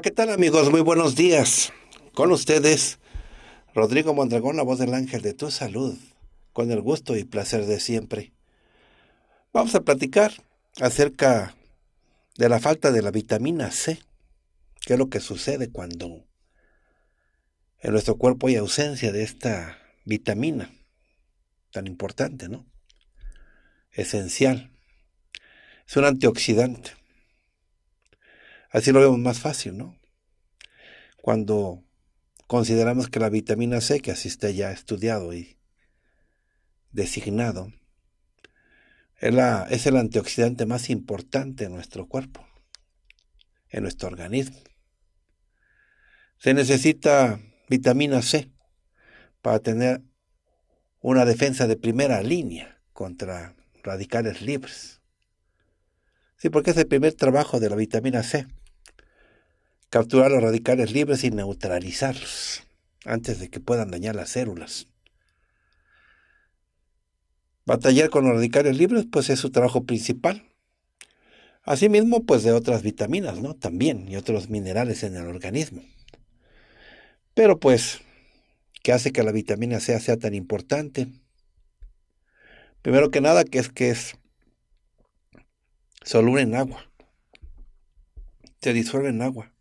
¿qué tal amigos? Muy buenos días. Con ustedes, Rodrigo Mondragón, la voz del ángel de tu salud, con el gusto y placer de siempre. Vamos a platicar acerca de la falta de la vitamina C. ¿Qué es lo que sucede cuando en nuestro cuerpo hay ausencia de esta vitamina tan importante, ¿no? Esencial. Es un antioxidante. Así lo vemos más fácil, ¿no? Cuando consideramos que la vitamina C, que así está ya estudiado y designado, es, es el antioxidante más importante en nuestro cuerpo, en nuestro organismo. Se necesita vitamina C para tener una defensa de primera línea contra radicales libres. Sí, porque es el primer trabajo de la vitamina C, capturar los radicales libres y neutralizarlos antes de que puedan dañar las células. Batallar con los radicales libres, pues es su trabajo principal. Asimismo, pues de otras vitaminas, ¿no? También, y otros minerales en el organismo. Pero pues, ¿qué hace que la vitamina C sea tan importante? Primero que nada, que es que es soluble en agua. Se disuelve en agua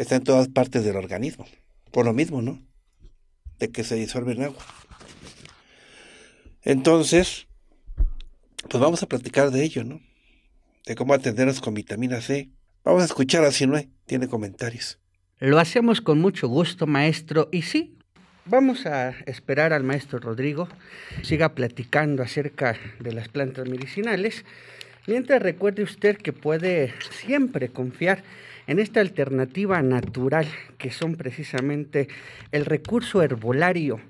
está en todas partes del organismo. Por lo mismo, ¿no? De que se disuelve en agua. Entonces, pues vamos a platicar de ello, ¿no? De cómo atendernos con vitamina C. Vamos a escuchar a Sinue, tiene comentarios. Lo hacemos con mucho gusto, maestro, y sí, vamos a esperar al maestro Rodrigo siga platicando acerca de las plantas medicinales, mientras recuerde usted que puede siempre confiar en esta alternativa natural que son precisamente el recurso herbolario,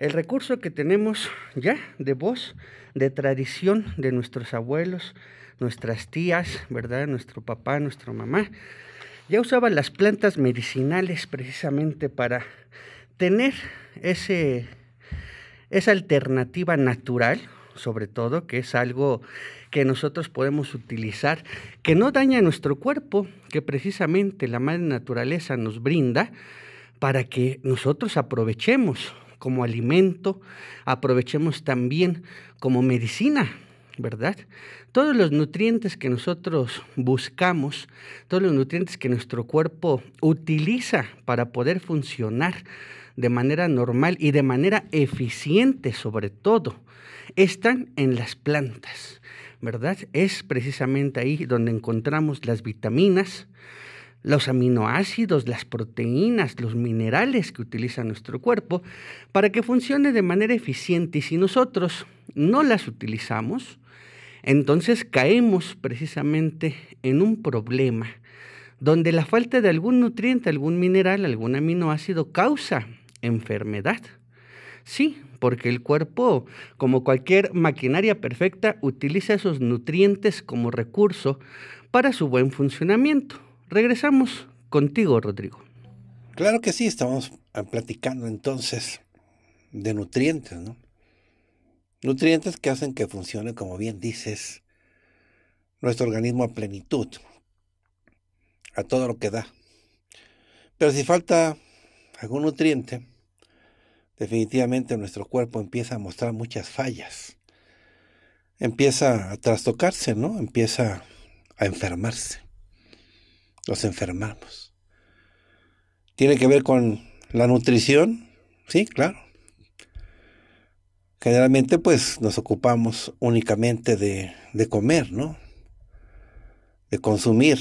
el recurso que tenemos ya de voz, de tradición de nuestros abuelos, nuestras tías, ¿verdad? Nuestro papá, nuestra mamá. Ya usaban las plantas medicinales precisamente para tener ese, esa alternativa natural, sobre todo, que es algo que nosotros podemos utilizar, que no daña nuestro cuerpo, que precisamente la madre naturaleza nos brinda para que nosotros aprovechemos como alimento, aprovechemos también como medicina, ¿verdad? Todos los nutrientes que nosotros buscamos, todos los nutrientes que nuestro cuerpo utiliza para poder funcionar de manera normal y de manera eficiente sobre todo están en las plantas, ¿verdad? Es precisamente ahí donde encontramos las vitaminas, los aminoácidos, las proteínas, los minerales que utiliza nuestro cuerpo para que funcione de manera eficiente. Y si nosotros no las utilizamos, entonces caemos precisamente en un problema donde la falta de algún nutriente, algún mineral, algún aminoácido causa enfermedad. Sí, porque el cuerpo, como cualquier maquinaria perfecta, utiliza esos nutrientes como recurso para su buen funcionamiento. Regresamos contigo, Rodrigo. Claro que sí, estamos ah, platicando entonces de nutrientes, ¿no? Nutrientes que hacen que funcione, como bien dices, nuestro organismo a plenitud, a todo lo que da. Pero si falta algún nutriente, definitivamente nuestro cuerpo empieza a mostrar muchas fallas. Empieza a trastocarse, ¿no? Empieza a enfermarse. Nos enfermamos. Tiene que ver con la nutrición, sí, claro. Generalmente pues nos ocupamos únicamente de, de comer, ¿no? De consumir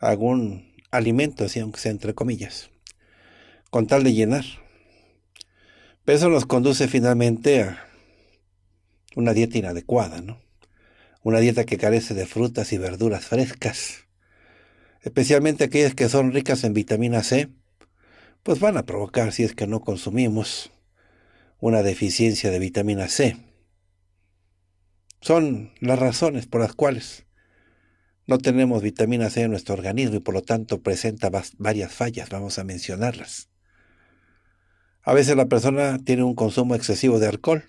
algún alimento, así aunque sea entre comillas, con tal de llenar eso nos conduce finalmente a una dieta inadecuada, ¿no? Una dieta que carece de frutas y verduras frescas, especialmente aquellas que son ricas en vitamina C, pues van a provocar, si es que no consumimos, una deficiencia de vitamina C. Son las razones por las cuales no tenemos vitamina C en nuestro organismo y por lo tanto presenta varias fallas, vamos a mencionarlas. A veces la persona tiene un consumo excesivo de alcohol.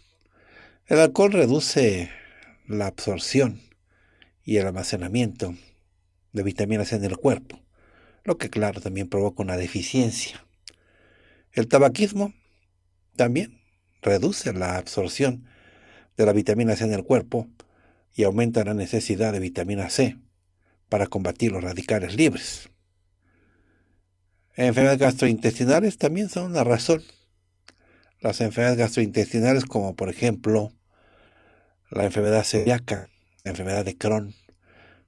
El alcohol reduce la absorción y el almacenamiento de vitaminas en el cuerpo, lo que claro también provoca una deficiencia. El tabaquismo también reduce la absorción de la vitamina C en el cuerpo y aumenta la necesidad de vitamina C para combatir los radicales libres. Enfermedades gastrointestinales también son una razón las enfermedades gastrointestinales como por ejemplo la enfermedad celíaca, la enfermedad de Crohn,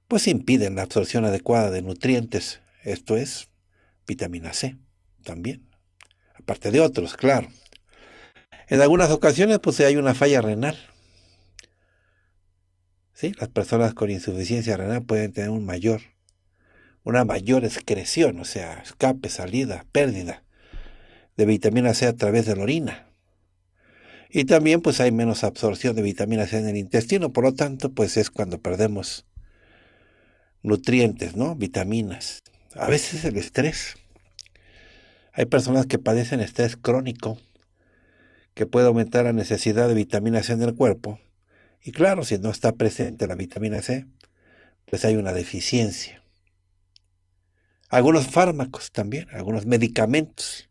pues impiden la absorción adecuada de nutrientes, esto es vitamina C también, aparte de otros, claro. En algunas ocasiones pues hay una falla renal. ¿Sí? Las personas con insuficiencia renal pueden tener un mayor, una mayor excreción, o sea, escape, salida, pérdida de vitamina C a través de la orina. Y también pues hay menos absorción de vitamina C en el intestino, por lo tanto pues es cuando perdemos nutrientes, ¿no? Vitaminas. A veces el estrés. Hay personas que padecen estrés crónico, que puede aumentar la necesidad de vitamina C en el cuerpo. Y claro, si no está presente la vitamina C, pues hay una deficiencia. Algunos fármacos también, algunos medicamentos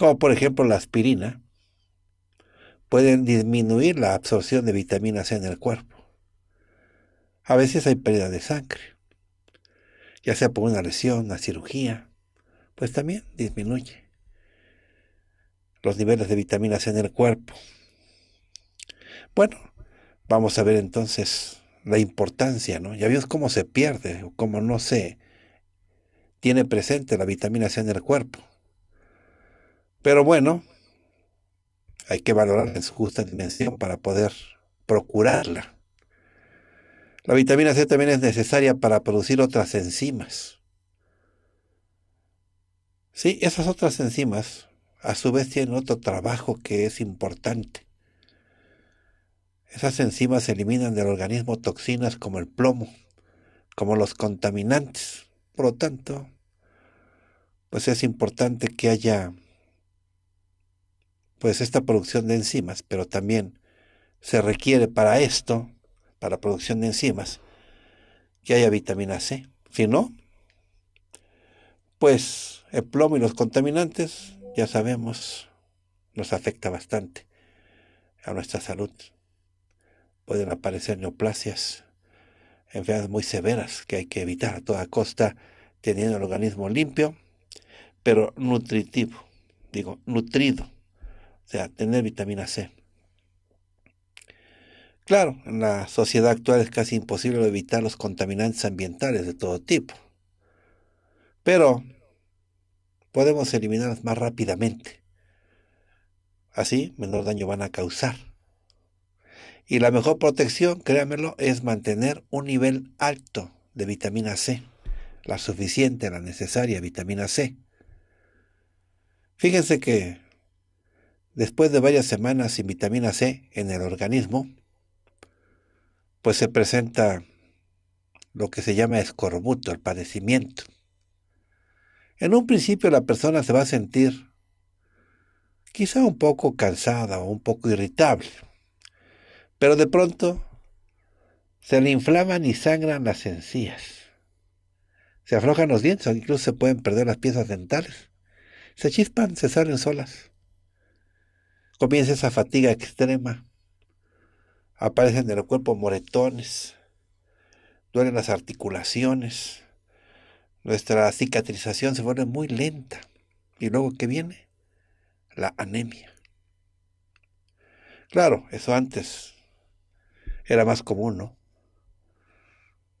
como por ejemplo la aspirina, pueden disminuir la absorción de vitamina C en el cuerpo. A veces hay pérdida de sangre, ya sea por una lesión, una cirugía, pues también disminuye los niveles de vitamina C en el cuerpo. Bueno, vamos a ver entonces la importancia, ¿no? Ya vimos cómo se pierde o cómo no se tiene presente la vitamina C en el cuerpo. Pero bueno, hay que valorar en su justa dimensión para poder procurarla. La vitamina C también es necesaria para producir otras enzimas. Sí, esas otras enzimas a su vez tienen otro trabajo que es importante. Esas enzimas eliminan del organismo toxinas como el plomo, como los contaminantes. Por lo tanto, pues es importante que haya pues esta producción de enzimas, pero también se requiere para esto, para la producción de enzimas, que haya vitamina C. Si no, pues el plomo y los contaminantes, ya sabemos, nos afecta bastante a nuestra salud. Pueden aparecer neoplasias, enfermedades muy severas que hay que evitar a toda costa, teniendo el organismo limpio, pero nutritivo, digo, nutrido sea, tener vitamina C. Claro, en la sociedad actual es casi imposible evitar los contaminantes ambientales de todo tipo, pero podemos eliminarlos más rápidamente. Así, menor daño van a causar. Y la mejor protección, créanmelo, es mantener un nivel alto de vitamina C, la suficiente, la necesaria vitamina C. Fíjense que después de varias semanas sin vitamina C en el organismo, pues se presenta lo que se llama escorbuto, el padecimiento. En un principio la persona se va a sentir quizá un poco cansada o un poco irritable, pero de pronto se le inflaman y sangran las encías. Se aflojan los dientes, incluso se pueden perder las piezas dentales. Se chispan, se salen solas comienza esa fatiga extrema. Aparecen en el cuerpo moretones, duelen las articulaciones, nuestra cicatrización se vuelve muy lenta. ¿Y luego qué viene? La anemia. Claro, eso antes era más común, ¿no?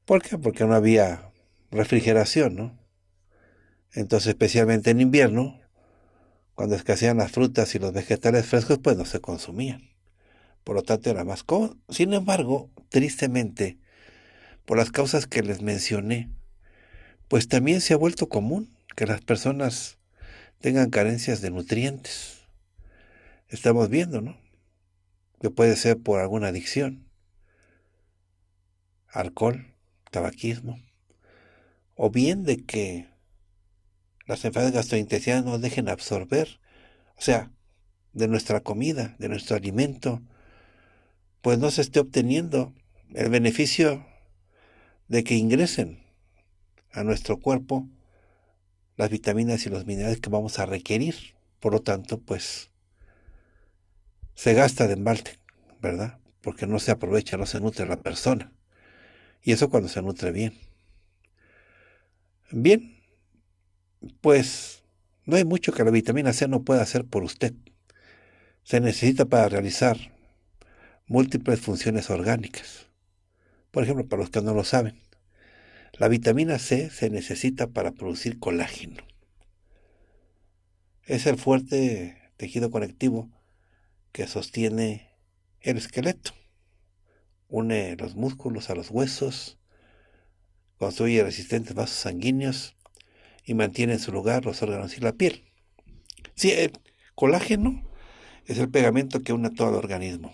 ¿Por qué? Porque no había refrigeración, ¿no? Entonces, especialmente en invierno, cuando escasean las frutas y los vegetales frescos, pues no se consumían. Por lo tanto, era más cómodo. Sin embargo, tristemente, por las causas que les mencioné, pues también se ha vuelto común que las personas tengan carencias de nutrientes. Estamos viendo, ¿no? Que puede ser por alguna adicción, alcohol, tabaquismo, o bien de que las enfermedades gastrointestinales nos dejen absorber, o sea, de nuestra comida, de nuestro alimento, pues no se esté obteniendo el beneficio de que ingresen a nuestro cuerpo las vitaminas y los minerales que vamos a requerir. Por lo tanto, pues se gasta de embalte ¿verdad? Porque no se aprovecha, no se nutre la persona. Y eso cuando se nutre bien. Bien, pues no hay mucho que la vitamina C no pueda hacer por usted. Se necesita para realizar múltiples funciones orgánicas. Por ejemplo, para los que no lo saben, la vitamina C se necesita para producir colágeno. Es el fuerte tejido conectivo que sostiene el esqueleto. Une los músculos a los huesos, construye resistentes vasos sanguíneos y mantiene en su lugar los órganos y la piel. Sí, el colágeno es el pegamento que une todo el organismo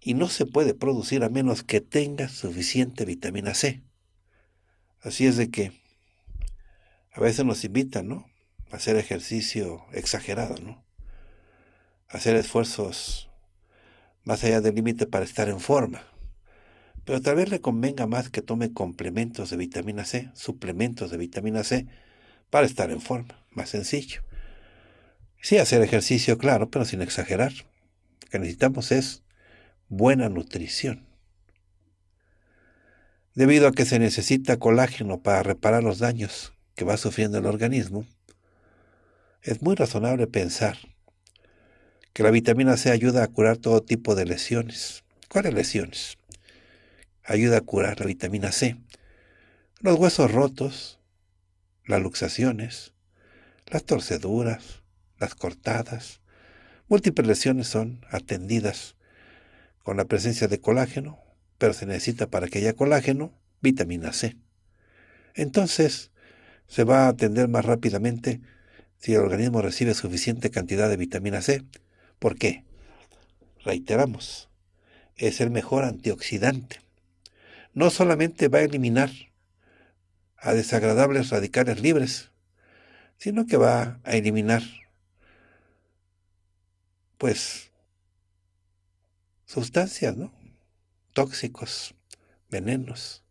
y no se puede producir a menos que tenga suficiente vitamina C. Así es de que a veces nos invitan, ¿no? A hacer ejercicio exagerado, ¿no? hacer esfuerzos más allá del límite para estar en forma. Pero tal vez le convenga más que tome complementos de vitamina C, suplementos de vitamina C, para estar en forma, más sencillo. Sí, hacer ejercicio, claro, pero sin exagerar. Lo que necesitamos es buena nutrición. Debido a que se necesita colágeno para reparar los daños que va sufriendo el organismo, es muy razonable pensar que la vitamina C ayuda a curar todo tipo de lesiones. ¿Cuáles lesiones? Ayuda a curar la vitamina C. Los huesos rotos, las luxaciones, las torceduras, las cortadas. Múltiples lesiones son atendidas con la presencia de colágeno, pero se necesita para que haya colágeno vitamina C. Entonces, se va a atender más rápidamente si el organismo recibe suficiente cantidad de vitamina C. ¿Por qué? Reiteramos, es el mejor antioxidante. No solamente va a eliminar a desagradables radicales libres, sino que va a eliminar, pues, sustancias, ¿no? Tóxicos, venenos,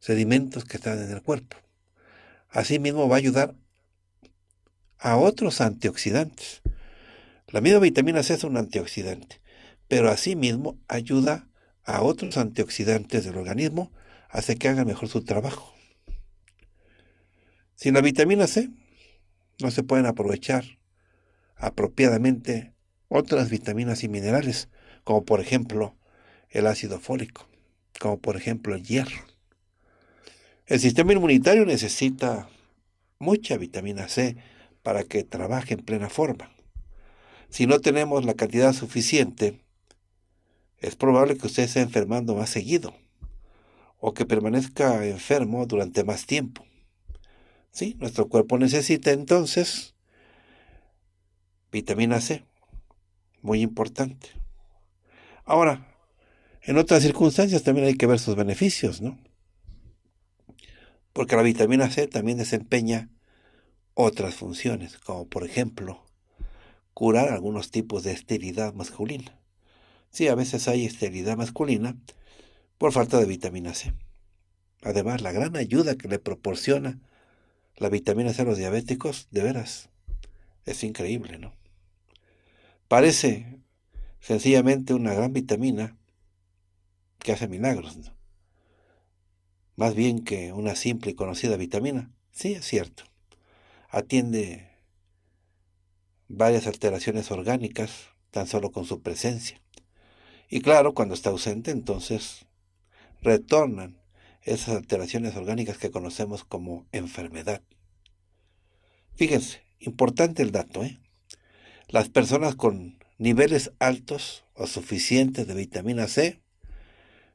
sedimentos que están en el cuerpo. Asimismo va a ayudar a otros antioxidantes. La misma vitamina C es un antioxidante, pero asimismo ayuda a otros antioxidantes del organismo hace que hagan mejor su trabajo. Sin la vitamina C no se pueden aprovechar apropiadamente otras vitaminas y minerales, como por ejemplo el ácido fólico, como por ejemplo el hierro. El sistema inmunitario necesita mucha vitamina C para que trabaje en plena forma. Si no tenemos la cantidad suficiente, es probable que usted esté enfermando más seguido o que permanezca enfermo durante más tiempo. ¿sí? Nuestro cuerpo necesita entonces vitamina C, muy importante. Ahora, en otras circunstancias también hay que ver sus beneficios, ¿no? Porque la vitamina C también desempeña otras funciones, como por ejemplo curar algunos tipos de esterilidad masculina. Sí, a veces hay esterilidad masculina por falta de vitamina C. Además, la gran ayuda que le proporciona la vitamina C a los diabéticos, de veras, es increíble, ¿no? Parece sencillamente una gran vitamina que hace milagros, ¿no? Más bien que una simple y conocida vitamina. Sí, es cierto. Atiende varias alteraciones orgánicas tan solo con su presencia. Y claro, cuando está ausente, entonces retornan esas alteraciones orgánicas que conocemos como enfermedad. Fíjense, importante el dato, ¿eh? Las personas con niveles altos o suficientes de vitamina C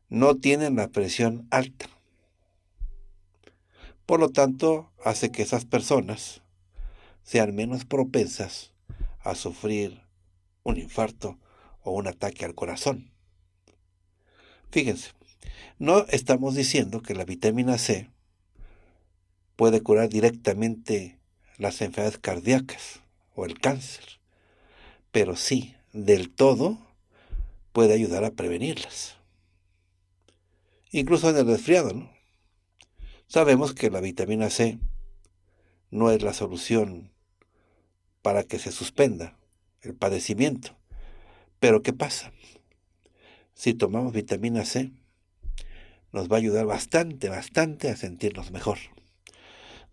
no tienen la presión alta. Por lo tanto, hace que esas personas sean menos propensas a sufrir un infarto o un ataque al corazón. Fíjense, no estamos diciendo que la vitamina C puede curar directamente las enfermedades cardíacas o el cáncer, pero sí, del todo, puede ayudar a prevenirlas. Incluso en el resfriado, ¿no? Sabemos que la vitamina C no es la solución para que se suspenda el padecimiento. Pero ¿qué pasa? Si tomamos vitamina C, nos va a ayudar bastante, bastante a sentirnos mejor.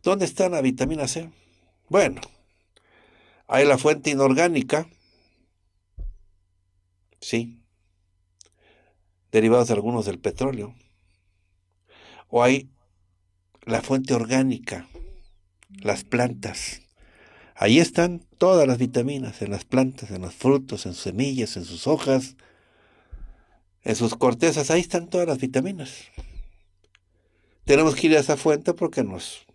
¿Dónde está la vitamina C? Bueno, hay la fuente inorgánica, sí, derivados de algunos del petróleo, o hay la fuente orgánica, las plantas. Ahí están todas las vitaminas, en las plantas, en los frutos, en sus semillas, en sus hojas, en sus cortezas, ahí están todas las vitaminas. Tenemos que ir a esa fuente porque nos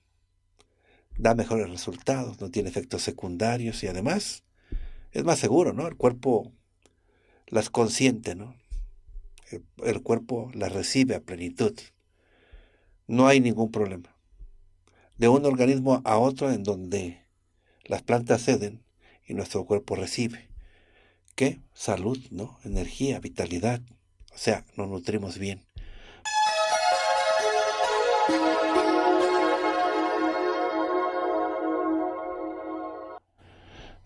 da mejores resultados, no tiene efectos secundarios y además es más seguro, ¿no? El cuerpo las consiente, ¿no? El, cuerpo las recibe a plenitud. No hay ningún problema. De un organismo a otro en donde las plantas ceden y nuestro cuerpo recibe. ¿Qué? Salud, ¿no? Energía, vitalidad. O sea, nos nutrimos bien.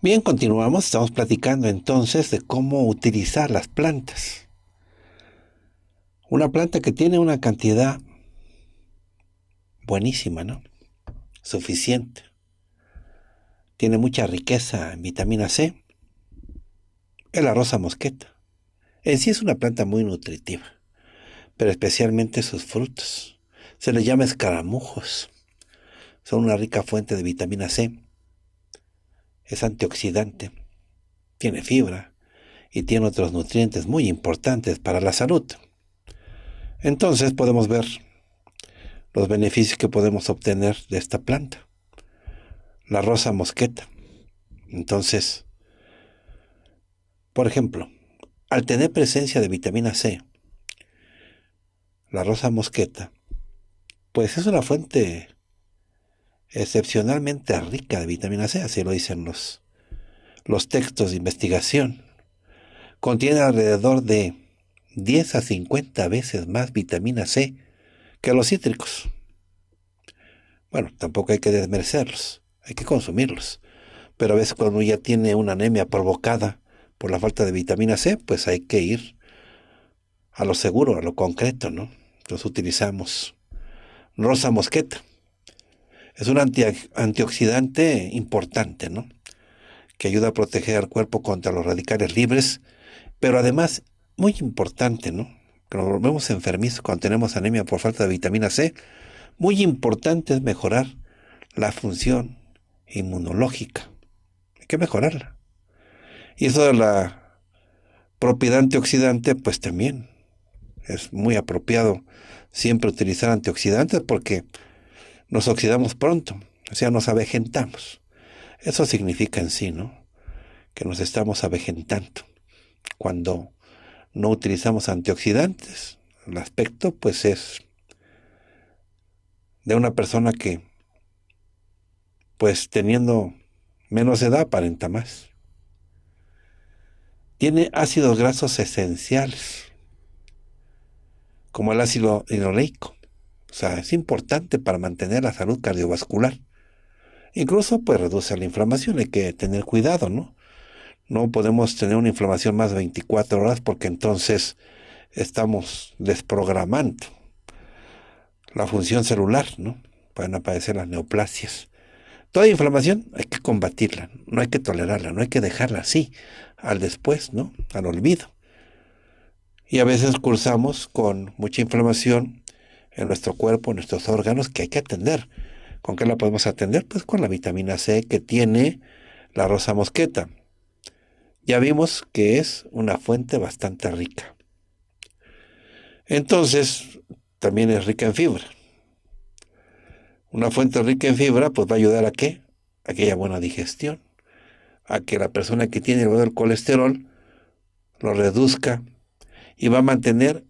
Bien, continuamos. Estamos platicando entonces de cómo utilizar las plantas. Una planta que tiene una cantidad buenísima, ¿no? Suficiente. Tiene mucha riqueza en vitamina C. Es la rosa mosqueta. En sí es una planta muy nutritiva, pero especialmente sus frutos. Se les llama escaramujos. Son una rica fuente de vitamina C. Es antioxidante, tiene fibra y tiene otros nutrientes muy importantes para la salud. Entonces podemos ver los beneficios que podemos obtener de esta planta. La rosa mosqueta. Entonces, por ejemplo, al tener presencia de vitamina C, la rosa mosqueta, pues es una fuente excepcionalmente rica de vitamina C, así lo dicen los, los textos de investigación. Contiene alrededor de 10 a 50 veces más vitamina C que los cítricos. Bueno, tampoco hay que desmerecerlos, hay que consumirlos. Pero a veces cuando ya tiene una anemia provocada por la falta de vitamina C, pues hay que ir a lo seguro, a lo concreto, ¿no? Entonces utilizamos rosa mosqueta. Es un antioxidante importante, ¿no? Que ayuda a proteger al cuerpo contra los radicales libres, pero además, muy importante, ¿no? Que nos volvemos enfermizos cuando tenemos anemia por falta de vitamina C. Muy importante es mejorar la función inmunológica. Hay que mejorarla. Y eso de la propiedad antioxidante, pues también es muy apropiado siempre utilizar antioxidantes porque nos oxidamos pronto, o sea, nos avejentamos. Eso significa en sí, ¿no? Que nos estamos avejentando cuando no utilizamos antioxidantes. El aspecto, pues, es de una persona que, pues, teniendo menos edad, aparenta más tiene ácidos grasos esenciales, como el ácido linoleico. O sea, es importante para mantener la salud cardiovascular. Incluso, pues, reduce la inflamación. Hay que tener cuidado, ¿no? No podemos tener una inflamación más de 24 horas porque entonces estamos desprogramando la función celular, ¿no? Pueden aparecer las neoplasias. Toda inflamación hay que combatirla, no hay que tolerarla, no hay que dejarla así al después, ¿no? Al olvido. Y a veces cursamos con mucha inflamación en nuestro cuerpo, en nuestros órganos, que hay que atender. ¿Con qué la podemos atender? Pues con la vitamina C que tiene la rosa mosqueta. Ya vimos que es una fuente bastante rica. Entonces, también es rica en fibra. Una fuente rica en fibra, pues va a ayudar a qué? Aquella buena digestión a que la persona que tiene elevado el colesterol lo reduzca y va a mantener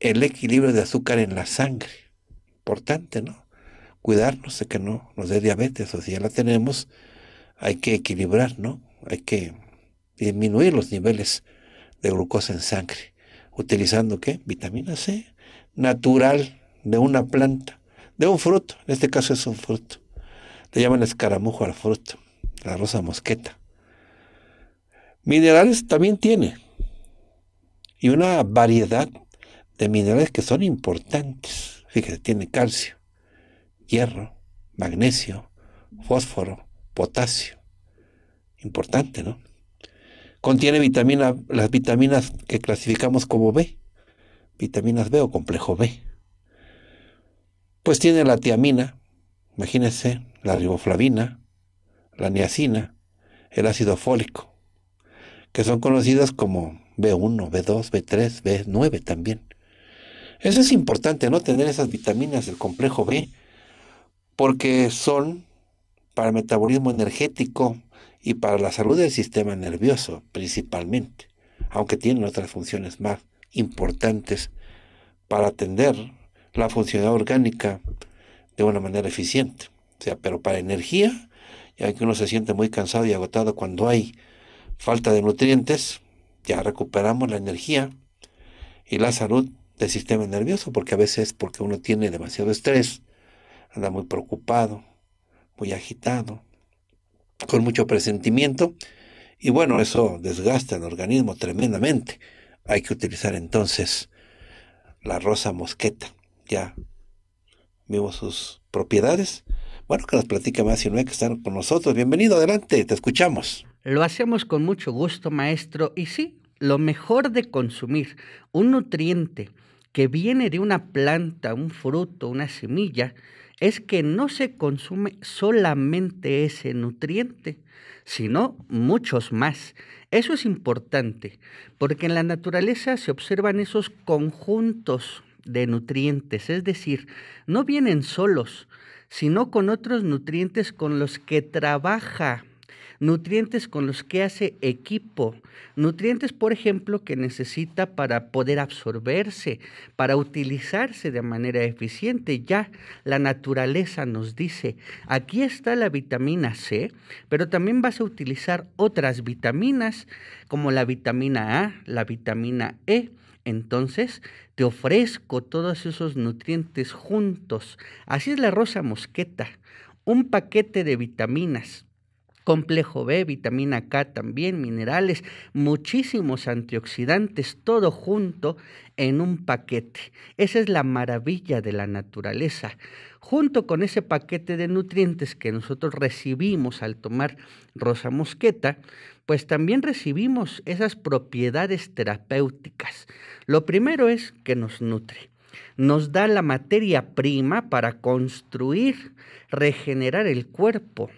el equilibrio de azúcar en la sangre. Importante, ¿no? Cuidarnos de que no nos dé diabetes o si ya la tenemos, hay que equilibrar, ¿no? Hay que disminuir los niveles de glucosa en sangre, utilizando qué? Vitamina C, natural de una planta, de un fruto, en este caso es un fruto. Le llaman escaramujo al fruto, la rosa mosqueta. Minerales también tiene. Y una variedad de minerales que son importantes. Fíjate, tiene calcio, hierro, magnesio, fósforo, potasio. Importante, ¿no? Contiene vitamina, las vitaminas que clasificamos como B, vitaminas B o complejo B. Pues tiene la tiamina, imagínense, la riboflavina, la niacina, el ácido fólico, que son conocidas como B1, B2, B3, B9 también. Eso es importante, ¿no? Tener esas vitaminas del complejo B, porque son para el metabolismo energético y para la salud del sistema nervioso principalmente, aunque tienen otras funciones más importantes para atender la funcionalidad orgánica de una manera eficiente. O sea, pero para energía, ya que uno se siente muy cansado y agotado cuando hay falta de nutrientes, ya recuperamos la energía y la salud del sistema nervioso, porque a veces porque uno tiene demasiado estrés, anda muy preocupado, muy agitado, con mucho presentimiento, y bueno, eso desgasta el organismo tremendamente. Hay que utilizar entonces la rosa mosqueta. Ya vimos sus propiedades. Bueno, que las platique más si no hay que estar con nosotros. Bienvenido, adelante, te escuchamos. Lo hacemos con mucho gusto, maestro, y sí, lo mejor de consumir un nutriente que viene de una planta, un fruto, una semilla, es que no se consume solamente ese nutriente, sino muchos más. Eso es importante, porque en la naturaleza se observan esos conjuntos de nutrientes, es decir, no vienen solos, sino con otros nutrientes con los que trabaja nutrientes con los que hace equipo, nutrientes, por ejemplo, que necesita para poder absorberse, para utilizarse de manera eficiente. Ya la naturaleza nos dice, aquí está la vitamina C, pero también vas a utilizar otras vitaminas como la vitamina A, la vitamina E. Entonces, te ofrezco todos esos nutrientes juntos. Así es la rosa mosqueta, un paquete de vitaminas complejo B, vitamina K también, minerales, muchísimos antioxidantes, todo junto en un paquete. Esa es la maravilla de la naturaleza. Junto con ese paquete de nutrientes que nosotros recibimos al tomar rosa mosqueta, pues también recibimos esas propiedades terapéuticas. Lo primero es que nos nutre nos da la materia prima para construir, regenerar el cuerpo.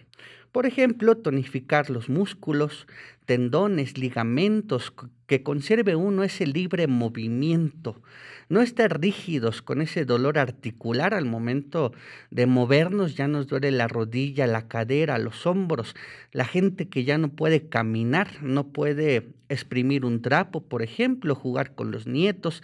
Por ejemplo, tonificar los músculos, tendones, ligamentos, que conserve uno ese libre movimiento, no estar rígidos con ese dolor articular al momento de movernos, ya nos duele la rodilla, la cadera, los hombros, la gente que ya no puede caminar, no puede exprimir un trapo, por ejemplo, jugar con los nietos,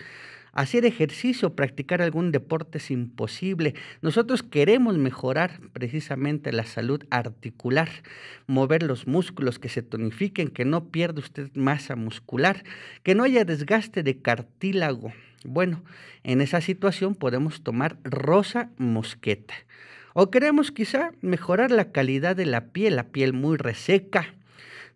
hacer ejercicio, practicar algún deporte es imposible. Nosotros queremos mejorar precisamente la salud articular, mover los músculos, que se tonifiquen, que no pierda usted masa muscular, que no haya desgaste de cartílago. Bueno, en esa situación podemos tomar rosa mosqueta. O queremos quizá mejorar la calidad de la piel, la piel muy reseca,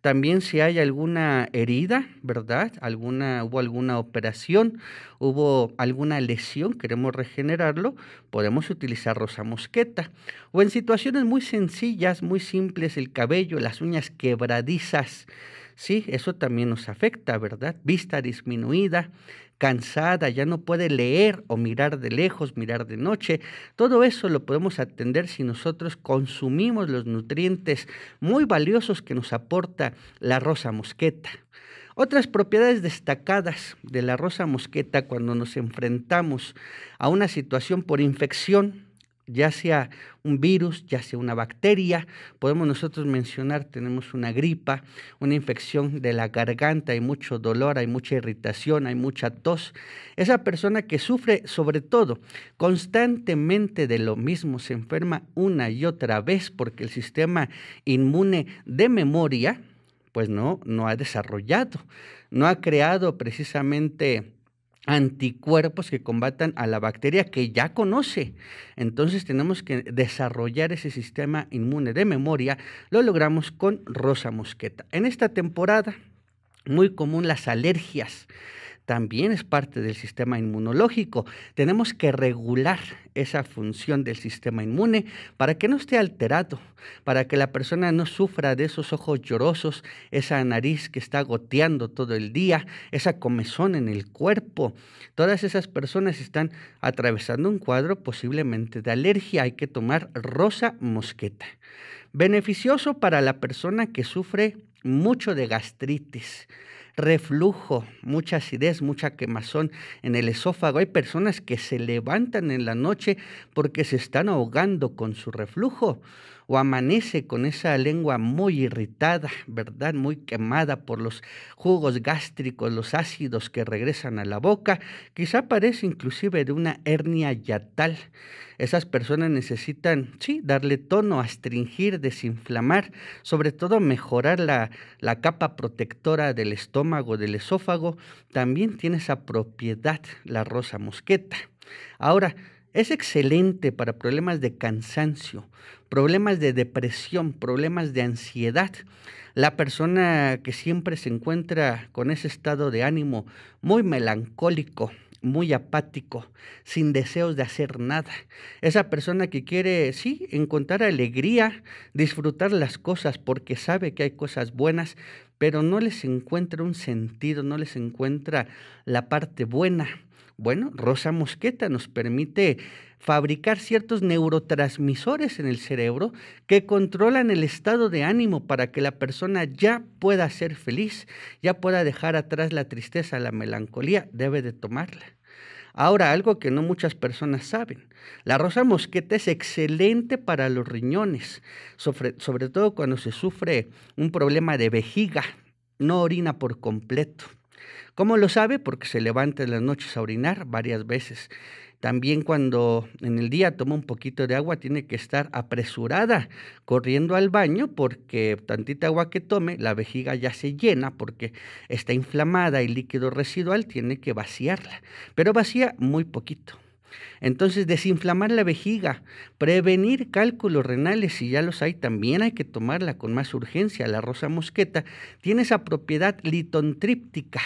también si hay alguna herida, ¿verdad? Alguna, hubo alguna operación, hubo alguna lesión, queremos regenerarlo, podemos utilizar rosa mosqueta. O en situaciones muy sencillas, muy simples, el cabello, las uñas quebradizas. Sí, eso también nos afecta, ¿verdad? Vista disminuida, cansada, ya no puede leer o mirar de lejos, mirar de noche. Todo eso lo podemos atender si nosotros consumimos los nutrientes muy valiosos que nos aporta la rosa mosqueta. Otras propiedades destacadas de la rosa mosqueta cuando nos enfrentamos a una situación por infección ya sea un virus, ya sea una bacteria, podemos nosotros mencionar, tenemos una gripa, una infección de la garganta, hay mucho dolor, hay mucha irritación, hay mucha tos. Esa persona que sufre sobre todo constantemente de lo mismo, se enferma una y otra vez porque el sistema inmune de memoria, pues no, no ha desarrollado, no ha creado precisamente anticuerpos que combatan a la bacteria que ya conoce. Entonces tenemos que desarrollar ese sistema inmune de memoria. Lo logramos con Rosa Mosqueta. En esta temporada, muy común las alergias también es parte del sistema inmunológico. Tenemos que regular esa función del sistema inmune para que no esté alterado, para que la persona no sufra de esos ojos llorosos, esa nariz que está goteando todo el día, esa comezón en el cuerpo. Todas esas personas están atravesando un cuadro posiblemente de alergia. Hay que tomar rosa mosqueta. Beneficioso para la persona que sufre mucho de gastritis reflujo, mucha acidez, mucha quemazón en el esófago. Hay personas que se levantan en la noche porque se están ahogando con su reflujo o amanece con esa lengua muy irritada, ¿verdad? Muy quemada por los jugos gástricos, los ácidos que regresan a la boca, quizá parece inclusive de una hernia yatal. Esas personas necesitan, sí, darle tono, astringir, desinflamar, sobre todo mejorar la, la capa protectora del estómago, del esófago. También tiene esa propiedad la rosa mosqueta. Ahora, es excelente para problemas de cansancio, problemas de depresión, problemas de ansiedad. La persona que siempre se encuentra con ese estado de ánimo muy melancólico, muy apático, sin deseos de hacer nada. Esa persona que quiere, sí, encontrar alegría, disfrutar las cosas porque sabe que hay cosas buenas, pero no les encuentra un sentido, no les encuentra la parte buena. Bueno, Rosa Mosqueta nos permite fabricar ciertos neurotransmisores en el cerebro que controlan el estado de ánimo para que la persona ya pueda ser feliz, ya pueda dejar atrás la tristeza, la melancolía, debe de tomarla. Ahora, algo que no muchas personas saben, la rosa mosqueta es excelente para los riñones, sobre, sobre todo cuando se sufre un problema de vejiga, no orina por completo. ¿Cómo lo sabe? Porque se levanta en las noches a orinar varias veces. También cuando en el día toma un poquito de agua, tiene que estar apresurada corriendo al baño porque tantita agua que tome, la vejiga ya se llena porque está inflamada y líquido residual tiene que vaciarla, pero vacía muy poquito. Entonces, desinflamar la vejiga, prevenir cálculos renales, si ya los hay, también hay que tomarla con más urgencia. La rosa mosqueta tiene esa propiedad litontríptica,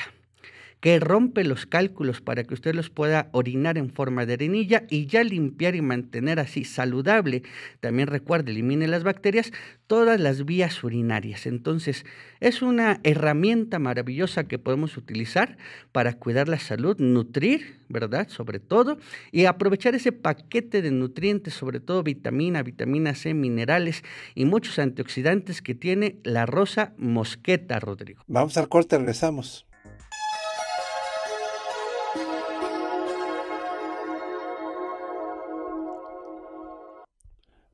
que rompe los cálculos para que usted los pueda orinar en forma de arenilla y ya limpiar y mantener así saludable. También recuerde, elimine las bacterias, todas las vías urinarias. Entonces, es una herramienta maravillosa que podemos utilizar para cuidar la salud, nutrir, ¿verdad? Sobre todo, y aprovechar ese paquete de nutrientes, sobre todo vitamina, vitamina C, minerales y muchos antioxidantes que tiene la rosa mosqueta, Rodrigo. Vamos al corte, regresamos.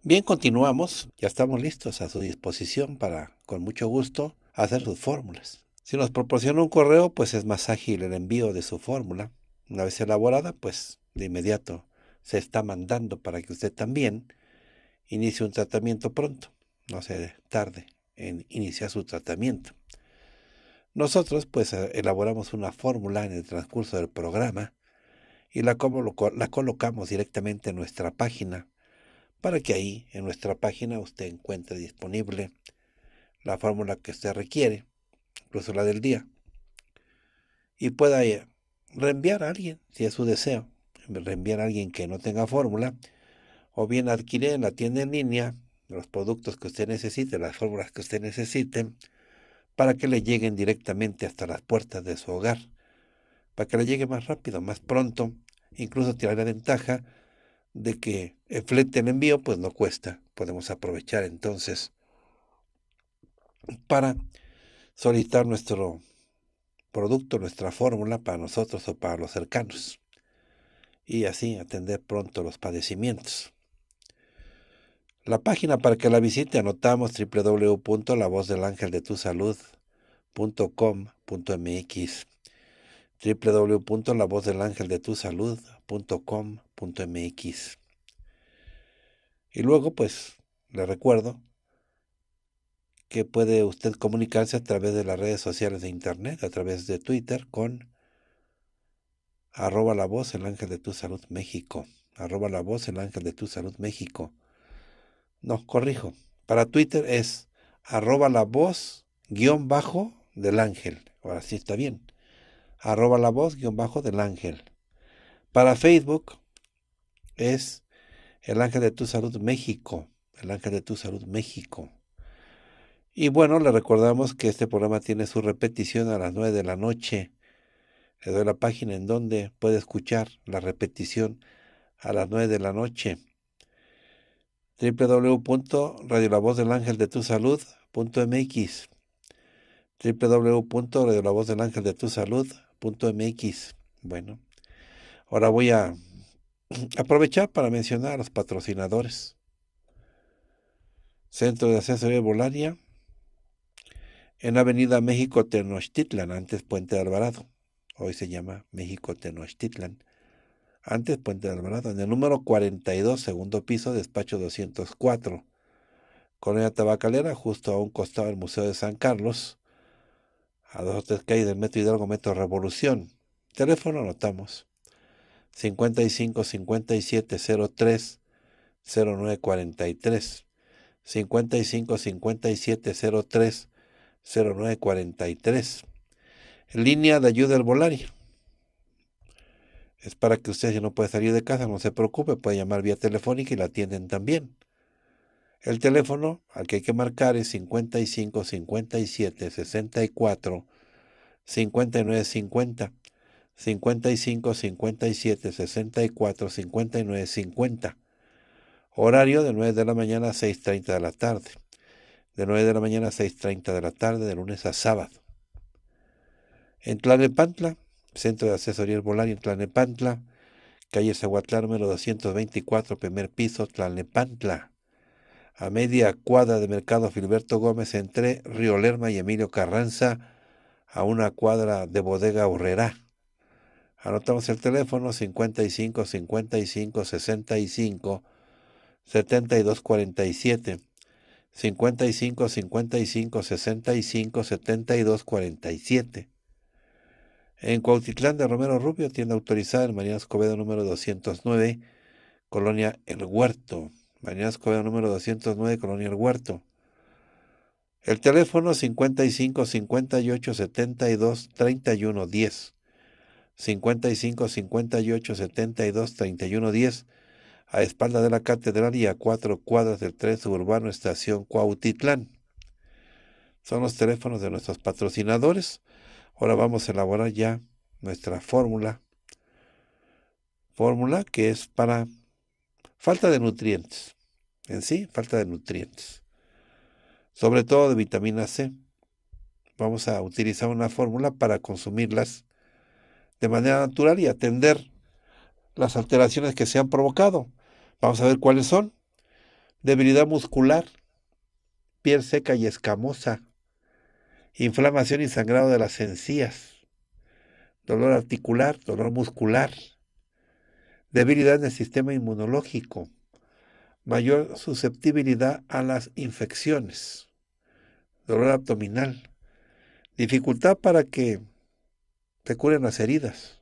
Bien, continuamos. Ya estamos listos a su disposición para, con mucho gusto, hacer sus fórmulas. Si nos proporciona un correo, pues es más ágil el envío de su fórmula. Una vez elaborada, pues de inmediato se está mandando para que usted también inicie un tratamiento pronto. No se tarde en iniciar su tratamiento. Nosotros pues eh, elaboramos una fórmula en el transcurso del programa y la, la colocamos directamente en nuestra página para que ahí en nuestra página usted encuentre disponible la fórmula que usted requiere, incluso la del día, y pueda eh, reenviar a alguien, si es su deseo, reenviar a alguien que no tenga fórmula, o bien adquirir en la tienda en línea los productos que usted necesite, las fórmulas que usted necesite, para que le lleguen directamente hasta las puertas de su hogar, para que le llegue más rápido, más pronto, incluso tirar la ventaja de que el envío pues no cuesta. Podemos aprovechar entonces para solicitar nuestro producto, nuestra fórmula para nosotros o para los cercanos y así atender pronto los padecimientos. La página para que la visite anotamos www.lavozdelangeldetusalud.com.mx www.lavozdelangeldetusalud.com.mx. Y luego, pues, le recuerdo que puede usted comunicarse a través de las redes sociales de Internet, a través de Twitter, con arroba la voz el ángel de tu salud México, arroba la voz el ángel de tu salud México. No, corrijo, para Twitter es arroba la voz guión bajo del ángel. Ahora sí está bien arroba la voz guión bajo del ángel. Para Facebook es el ángel de tu salud México, el ángel de tu salud México. Y bueno, le recordamos que este programa tiene su repetición a las 9 de la noche. Le doy la página en donde puede escuchar la repetición a las 9 de la noche. del del ángel ángel de de tu tu salud .mx. Bueno, ahora voy a aprovechar para mencionar a los patrocinadores. Centro de Asesoría Volaria, en Avenida México Tenochtitlan, antes Puente de Alvarado. Hoy se llama México Tenochtitlan. Antes Puente de Alvarado, en el número 42, segundo piso, despacho 204. Colonia Tabacalera, justo a un costado del Museo de San Carlos a dos o tres calles del metro Hidalgo, metro Revolución. Teléfono anotamos. 55 57 03 09 43. 55 57 03 09 43. Línea de ayuda al volario. Es para que usted, si no puede salir de casa, no se preocupe, puede llamar vía telefónica y la atienden también. El teléfono al que hay que marcar es 55 57 64 59 50. 55 57 64 59 50. Horario de 9 de la mañana a 6.30 de la tarde. De 9 de la mañana a 6.30 de la tarde, de lunes a sábado. En Tlanepantla, Centro de Asesoría volario en Tlanepantla, calle Zaguatlán número 224, primer piso, Tlalnepantla a media cuadra de Mercado Filberto Gómez, entre Río Lerma y Emilio Carranza, a una cuadra de Bodega Urrera. Anotamos el teléfono 55 55 65 72 47. 55 55 65 72 47. En Cuautitlán de Romero Rubio, tienda autorizada en María Escobedo número 209, Colonia El Huerto. Bañasco número 209, Colonial El Huerto. El teléfono 55 58 72 31 10. 55 58 72 31 10. A espalda de la catedral y a cuatro cuadras del tren suburbano Estación Cuautitlán. Son los teléfonos de nuestros patrocinadores. Ahora vamos a elaborar ya nuestra fórmula. Fórmula que es para Falta de nutrientes, en sí, falta de nutrientes, sobre todo de vitamina C. Vamos a utilizar una fórmula para consumirlas de manera natural y atender las alteraciones que se han provocado. Vamos a ver cuáles son. Debilidad muscular, piel seca y escamosa, inflamación y sangrado de las encías, dolor articular, dolor muscular, debilidad en el sistema inmunológico, mayor susceptibilidad a las infecciones, dolor abdominal, dificultad para que se curen las heridas.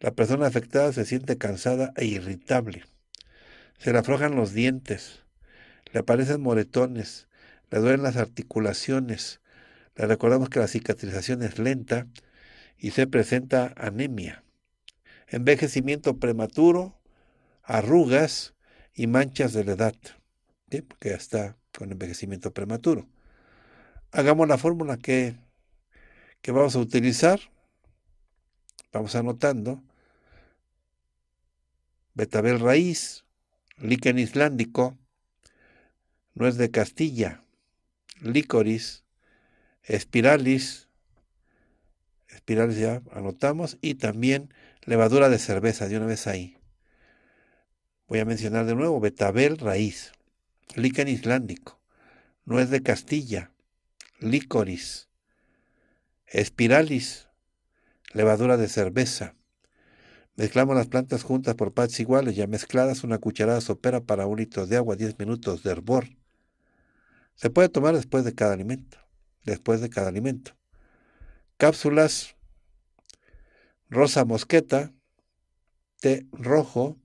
La persona afectada se siente cansada e irritable. Se le aflojan los dientes, le aparecen moretones, le duelen las articulaciones. Le recordamos que la cicatrización es lenta y se presenta anemia envejecimiento prematuro, arrugas y manchas de la edad, porque ya está con envejecimiento prematuro. Hagamos la fórmula que, que vamos a utilizar. Vamos anotando. Betabel raíz, líquen islandico, nuez de Castilla, licoris, espiralis, Espiralis ya anotamos, y también levadura de cerveza, de una vez ahí. Voy a mencionar de nuevo betabel raíz, líquen islandico, nuez de Castilla, Licoris. espiralis, levadura de cerveza. Mezclamos las plantas juntas por partes iguales, ya mezcladas una cucharada sopera para un litro de agua, 10 minutos de hervor. Se puede tomar después de cada alimento, después de cada alimento. Cápsulas rosa mosqueta, té rojo,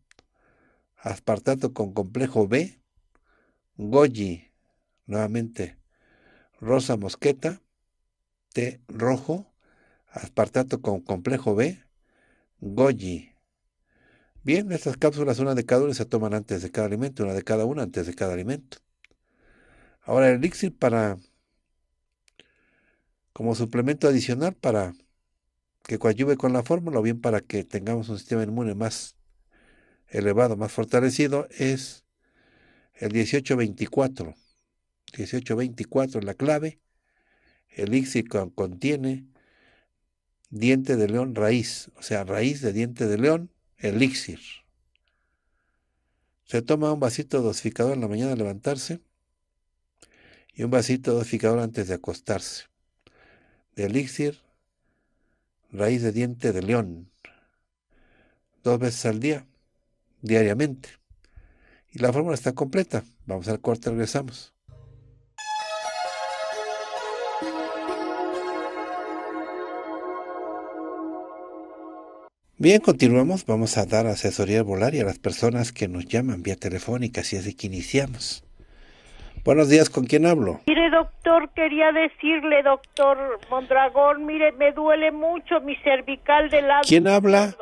aspartato con complejo B, goji, nuevamente, rosa mosqueta, té rojo, aspartato con complejo B, goji. Bien, estas cápsulas, una de cada una, se toman antes de cada alimento, una de cada una antes de cada alimento. Ahora, el elixir para, como suplemento adicional para que coadyuve con la fórmula o bien para que tengamos un sistema inmune más elevado, más fortalecido, es el 1824. 1824 es la clave. El contiene diente de león raíz, o sea, raíz de diente de león, elixir. Se toma un vasito dosificador en la mañana al levantarse y un vasito dosificador antes de acostarse. De elixir raíz de diente de león, dos veces al día, diariamente. Y la fórmula está completa. Vamos al corte, regresamos. Bien, continuamos. Vamos a dar asesoría volar y a las personas que nos llaman vía telefónica, así es de que iniciamos. Buenos días, ¿con quién hablo? Mire, doctor, quería decirle, doctor Mondragón, mire, me duele mucho mi cervical del lado. ¿Quién habla?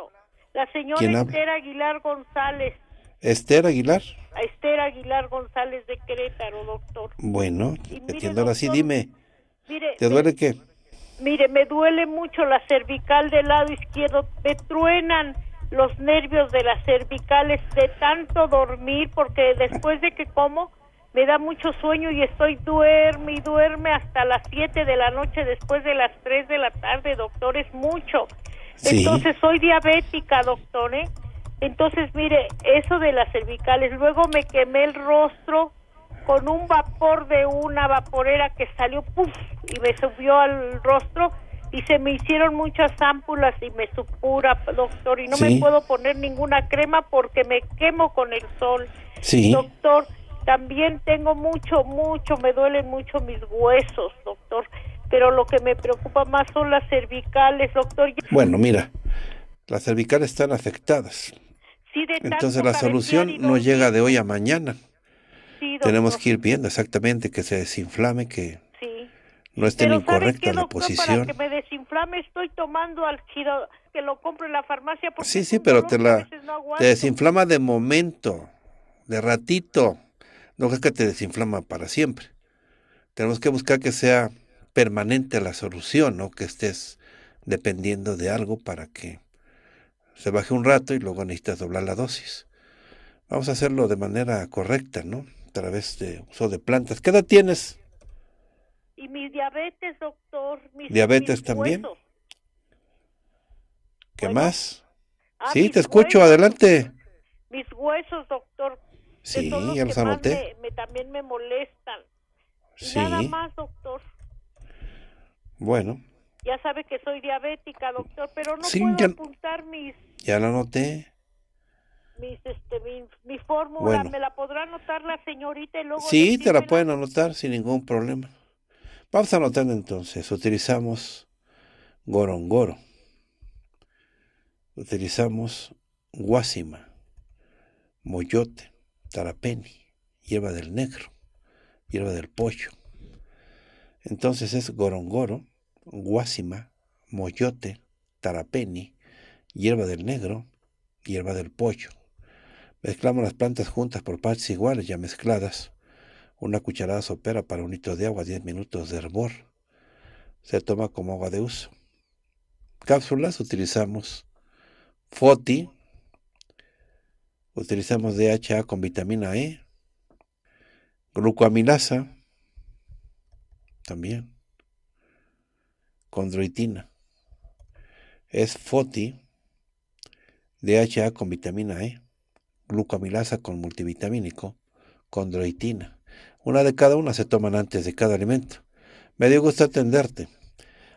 La señora Esther Aguilar González. ¿Esther Aguilar? Esther Aguilar González de Querétaro, doctor. Bueno, entiendo ahora dime. ¿Te duele qué? Mire, me duele mucho la cervical del lado izquierdo. Me truenan los nervios de las cervicales de tanto dormir, porque después de que como me da mucho sueño y estoy duerme y duerme hasta las 7 de la noche después de las 3 de la tarde, doctor, es mucho. Entonces soy diabética, doctor, ¿eh? Entonces, mire, eso de las cervicales, luego me quemé el rostro con un vapor de una vaporera que salió puf y me subió al rostro y se me hicieron muchas ámpulas y me supura, doctor, y no me puedo poner ninguna crema porque me quemo con el sol. Sí. Doctor, también tengo mucho, mucho, me duelen mucho mis huesos, doctor, pero lo que me preocupa más son las cervicales, doctor. Bueno, mira, las cervicales están afectadas. Sí, de Entonces la solución no llega de hoy a mañana. Sí, Tenemos que ir viendo exactamente que se desinflame, que no esté incorrecta la posición. Para que me desinflame estoy tomando al que lo compre en la farmacia. sí, sí, pero te la te desinflama de momento, de ratito no es que te desinflama para siempre. Tenemos que buscar que sea permanente la solución, no que estés dependiendo de algo para que se baje un rato y luego necesitas doblar la dosis. Vamos a hacerlo de manera correcta, ¿no? A través de uso de plantas. ¿Qué edad tienes? Y mi diabetes, doctor. ¿Diabetes también? ¿Qué más? Ah, sí, te escucho, adelante. Mis huesos, doctor, Sí, ya los anoté. me, también me molestan. Sí. Nada más, doctor. Bueno. Ya sabe que soy diabética, doctor, pero no puedo ya, apuntar mis... Ya la anoté. Mis, este, mi, fórmula, ¿me la podrá anotar la señorita y luego... Sí, te la pueden anotar sin ningún problema. Vamos a anotar entonces, utilizamos gorongoro, utilizamos guasima moyote, tarapeni, hierba del negro, hierba del pollo. Entonces es gorongoro, guasima, moyote, tarapeni, hierba del negro, hierba del pollo. Mezclamos las plantas juntas por partes iguales ya mezcladas. Una cucharada sopera para un litro de agua, 10 minutos de hervor. Se toma como agua de uso. Cápsulas utilizamos foti, Utilizamos DHA con vitamina E, glucoamilasa también, condroitina, es FOTI, DHA con vitamina E, glucamilasa con multivitamínico, condroitina. Una de cada una se toman antes de cada alimento. Me dio gusto atenderte.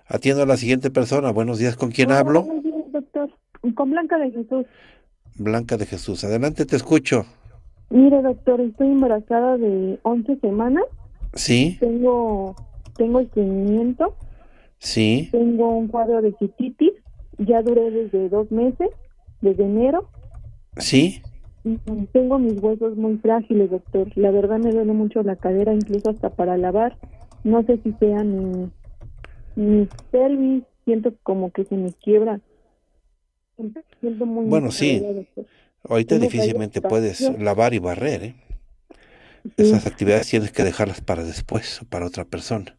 Atiendo a la siguiente persona. Buenos días, ¿con quién hablo? hablo? Días, doctor. Con Blanca de Jesús. Blanca de Jesús. Adelante, te escucho. Mira, doctor, estoy embarazada de 11 semanas. Sí. Tengo, tengo estreñimiento. Sí. Tengo un cuadro de cititis. Ya duré desde dos meses, desde enero. Sí. Tengo mis huesos muy frágiles, doctor. La verdad me duele mucho la cadera, incluso hasta para lavar. No sé si sea mi, mi pelvis. Siento como que se me quiebra bueno, sí. Ahorita difícilmente puedes lavar y barrer. ¿eh? Esas actividades tienes que dejarlas para después, o para otra persona.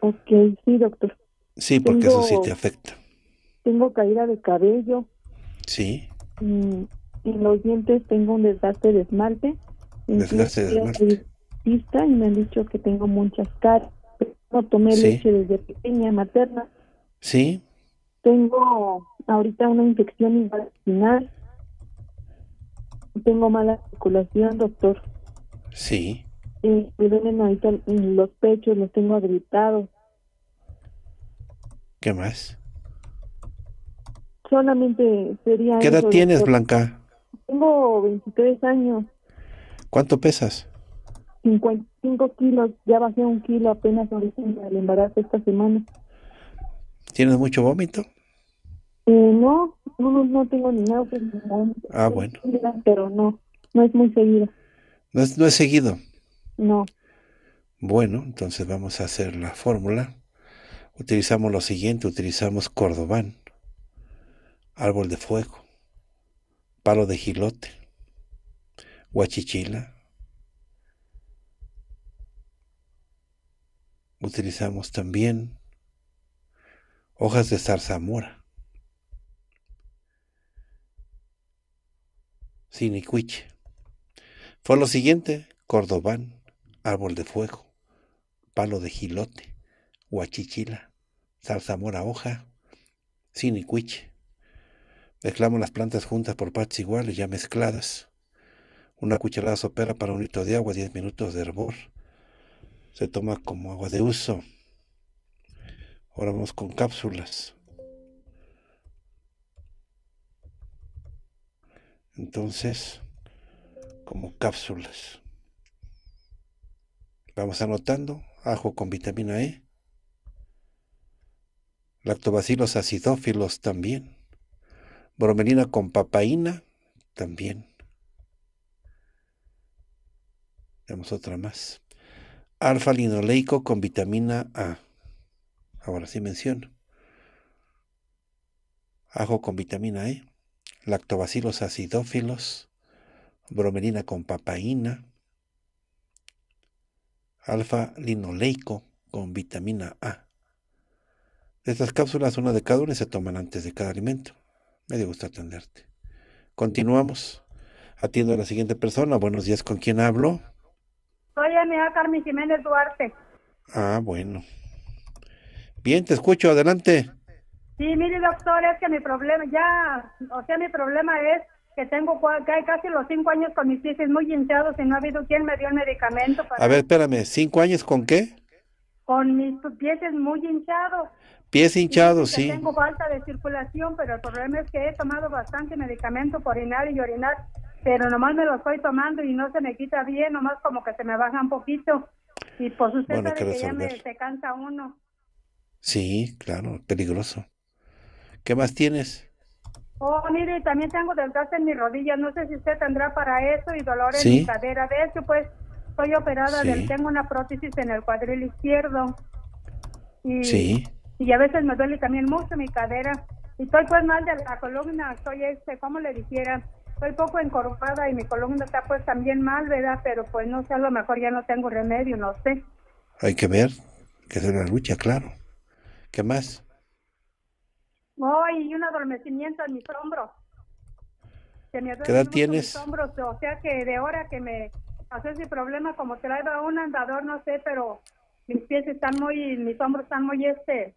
Ok, sí, doctor. Sí, porque eso sí te afecta. Tengo caída de cabello. Sí. Mm, y, los dientes tengo un desgaste de esmalte. Desgaste de esmalte. y me han dicho que tengo muchas caras. No tomé leche desde pequeña, materna. Sí. Tengo ahorita una infección intestinal. Tengo mala circulación, doctor. Sí. Y me duelen ahorita los pechos, los tengo agrietados. ¿Qué más? Solamente sería. ¿Qué edad tienes, Blanca? Tengo 23 años. ¿Cuánto pesas? 55 kilos, ya bajé un kilo apenas ahorita en el embarazo esta semana. ¿Tienes mucho vómito? Eh, no, no, no tengo pues, ni nada. ah, bueno. Pero no, no es muy seguido. No es, no es seguido. No. Bueno, entonces vamos a hacer la fórmula. Utilizamos lo siguiente, utilizamos cordobán, árbol de fuego, palo de gilote, guachichila. Utilizamos también hojas de zarzamora, sinicuiche. Fue lo siguiente, cordobán, árbol de fuego, palo de gilote, huachichila, zarzamora hoja, sinicuiche. Mezclamos las plantas juntas por partes iguales, ya mezcladas. Una cucharada sopera para un litro de agua, 10 minutos de hervor. Se toma como agua de uso. Ahora vamos con cápsulas. Entonces, como cápsulas. Vamos anotando ajo con vitamina E. Lactobacilos acidófilos también. Bromelina con papaína también. Tenemos otra más. Alfa linoleico con vitamina A ahora sí menciono. ajo con vitamina E, lactobacilos acidófilos, bromelina con papaína, alfa-linoleico con vitamina A. estas cápsulas, una de cada una se toman antes de cada alimento. Me dio gusto atenderte. Continuamos. Atiendo a la siguiente persona. Buenos días, ¿con quién hablo? Soy amiga Carmen Jiménez Duarte. Ah, bueno. Bien, te escucho, adelante. Sí, mire doctor, es que mi problema ya, o sea, mi problema es que tengo casi los cinco años con mis pies muy hinchados y no ha habido quien me dio el medicamento. A ver, espérame, ¿cinco años con qué? Con mis pies muy hinchados. Pies hinchados, sí. Tengo falta de circulación, pero el problema es que he tomado bastante medicamento por orinar y orinar, pero nomás me lo estoy tomando y no se me quita bien, nomás como que se me baja un poquito. Y por pues usted me, se cansa uno. Sí, claro, peligroso. ¿Qué más tienes? Oh, mire, también tengo desgaste en mi rodilla. No sé si usted tendrá para eso y dolor en mi cadera. De hecho, pues, estoy operada. tengo una prótesis en el cuadril izquierdo. Y, sí. Y a veces me duele también mucho mi cadera. Y estoy pues mal de la columna. Soy este, como le dijera, estoy poco encorvada y mi columna está pues también mal, ¿verdad? Pero pues no sé, a lo mejor ya no tengo remedio, no sé. Hay que ver, que es una lucha, claro. ¿Qué más? No un adormecimiento en mis hombros. ¿Qué edad tienes? o sea que de hora que me haces ese problema, como a un andador, no sé, pero mis pies están muy, mis hombros están muy este,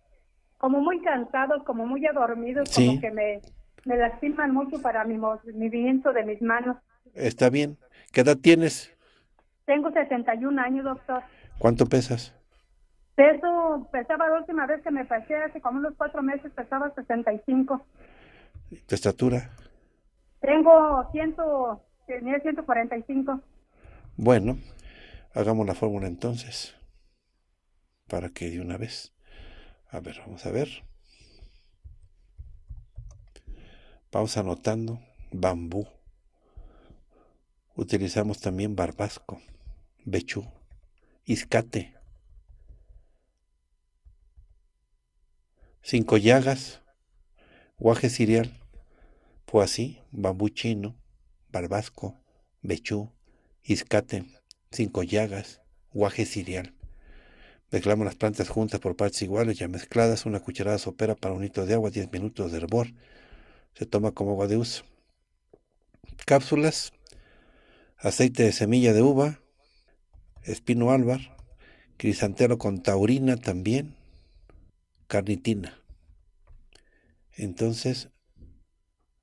como muy cansados, como muy adormidos, como que me, me lastiman mucho para mi movimiento de mis manos. Está bien. ¿Qué edad tienes? Tengo 61 años, doctor. ¿Cuánto pesas? Peso, pesaba la última vez que me pasé hace como unos cuatro meses, pesaba 65. ¿Tu estatura? Tengo 100, 145. Bueno, hagamos la fórmula entonces. Para que de una vez. A ver, vamos a ver. Vamos anotando bambú. Utilizamos también barbasco, bechú, iscate, Cinco Llagas, Guaje Sirial, pues así, Bambú Chino, Barbasco, Bechú, iscate, Cinco Llagas, Guaje cereal. Mezclamos las plantas juntas por partes iguales, ya mezcladas, una cucharada sopera para un litro de agua, 10 minutos de hervor. Se toma como agua de uso. Cápsulas, aceite de semilla de uva, espino álvar, crisantero con taurina también, carnitina. Entonces,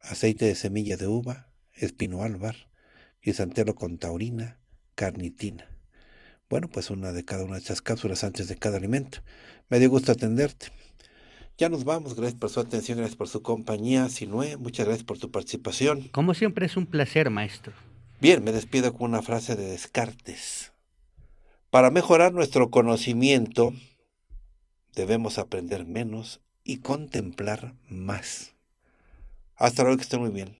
aceite de semilla de uva, y guisantero con taurina, carnitina. Bueno, pues una de cada una de estas cápsulas antes de cada alimento. Me dio gusto atenderte. Ya nos vamos, gracias por su atención, gracias por su compañía, Sinue, muchas gracias por tu participación. Como siempre es un placer, maestro. Bien, me despido con una frase de Descartes. Para mejorar nuestro conocimiento, debemos aprender menos y contemplar más. Hasta luego, que estén muy bien.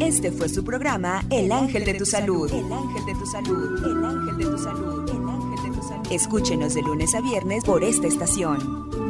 Este fue su programa El Ángel de tu Salud. El Ángel de tu Salud. El Ángel de Salud. El Ángel de tu Salud. Escúchenos de lunes a viernes por esta estación.